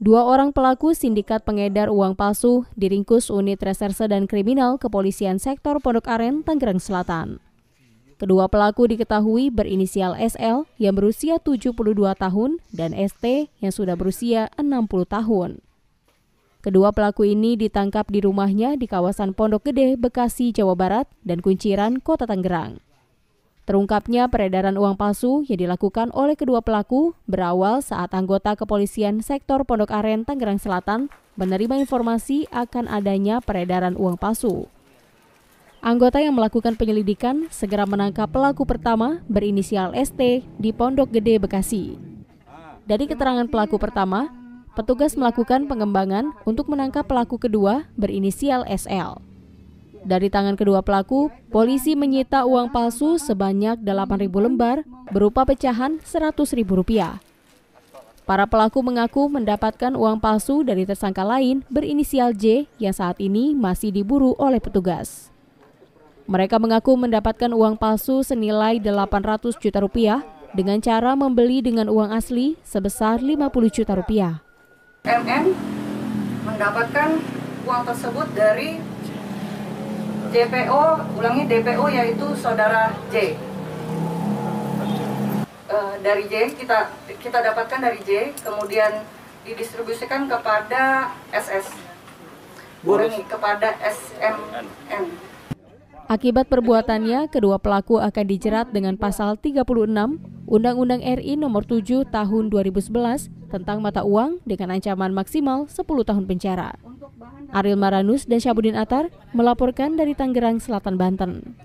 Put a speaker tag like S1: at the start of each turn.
S1: Dua orang pelaku sindikat pengedar uang palsu diringkus unit reserse dan kriminal kepolisian sektor Pondok Aren, Tangerang Selatan. Kedua pelaku diketahui berinisial SL yang berusia 72 tahun dan ST yang sudah berusia 60 tahun. Kedua pelaku ini ditangkap di rumahnya di kawasan Pondok Gede, Bekasi, Jawa Barat dan Kunciran, Kota Tangerang. Terungkapnya peredaran uang palsu yang dilakukan oleh kedua pelaku berawal saat anggota kepolisian sektor Pondok Aren Tangerang Selatan menerima informasi akan adanya peredaran uang palsu. Anggota yang melakukan penyelidikan segera menangkap pelaku pertama berinisial ST di Pondok Gede Bekasi. Dari keterangan pelaku pertama, petugas melakukan pengembangan untuk menangkap pelaku kedua berinisial SL. Dari tangan kedua pelaku, polisi menyita uang palsu sebanyak 8.000 lembar berupa pecahan Rp100.000. Para pelaku mengaku mendapatkan uang palsu dari tersangka lain berinisial J yang saat ini masih diburu oleh petugas. Mereka mengaku mendapatkan uang palsu senilai 800 juta rupiah dengan cara membeli dengan uang asli sebesar 50 juta rupiah.
S2: MN mendapatkan uang tersebut dari DPO, ulangi DPO yaitu saudara J. Uh, dari J kita kita dapatkan dari J, kemudian didistribusikan kepada SS. Ulangi kepada SMN.
S1: Akibat perbuatannya, kedua pelaku akan dijerat dengan pasal 36 Undang-Undang RI Nomor 7 Tahun 2011 tentang mata uang dengan ancaman maksimal 10 tahun penjara. Aril Maranus dan Syabudin Atar melaporkan dari Tangerang, Selatan, Banten.